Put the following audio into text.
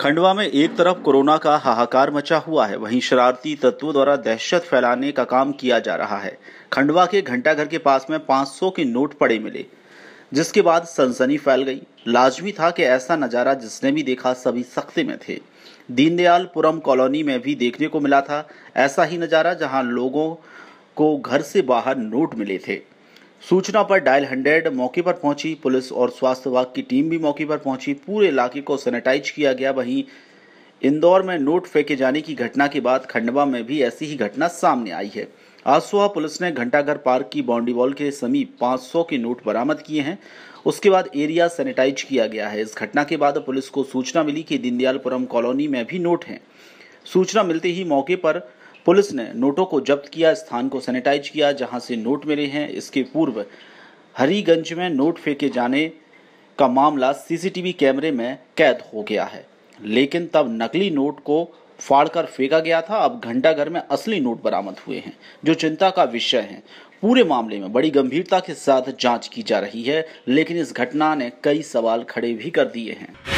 खंडवा में एक तरफ कोरोना का हाहाकार मचा हुआ है वहीं शरारती तत्वों द्वारा दहशत फैलाने का काम किया जा रहा है खंडवा के घंटाघर के पास में 500 के नोट पड़े मिले जिसके बाद सनसनी फैल गई लाजमी था कि ऐसा नज़ारा जिसने भी देखा सभी सख्ते में थे दीनदयालपुरम कॉलोनी में भी देखने को मिला था ऐसा ही नज़ारा जहां लोगों को घर से बाहर नोट मिले थे सूचना पर डायल हंड्रेड मौके पर पहुंची पुलिस और स्वास्थ्य विभाग की टीम भी मौके पर पहुंची पूरे इलाके को सैनिटाइज किया गया वहीं इंदौर में नोट फेंके जाने की घटना के बाद खंडवा में भी ऐसी ही घटना सामने आई है आज सुबह पुलिस ने घंटाघर पार्क की बाउंड्री वॉल के समीप 500 के नोट बरामद किए हैं उसके बाद एरिया सैनिटाइज किया गया है इस घटना के बाद पुलिस को सूचना मिली कि दीनदयालपुरम कॉलोनी में भी नोट हैं सूचना मिलते ही मौके पर पुलिस ने नोटों को जब्त किया स्थान को सैनिटाइज किया जहां से नोट मिले हैं इसके पूर्व हरीगंज में नोट फेंके जाने का मामला सीसीटीवी कैमरे में कैद हो गया है लेकिन तब नकली नोट को फाड़कर फेंका गया था अब घंटाघर में असली नोट बरामद हुए हैं जो चिंता का विषय है पूरे मामले में बड़ी गंभीरता के साथ जांच की जा रही है लेकिन इस घटना ने कई सवाल खड़े भी कर दिए हैं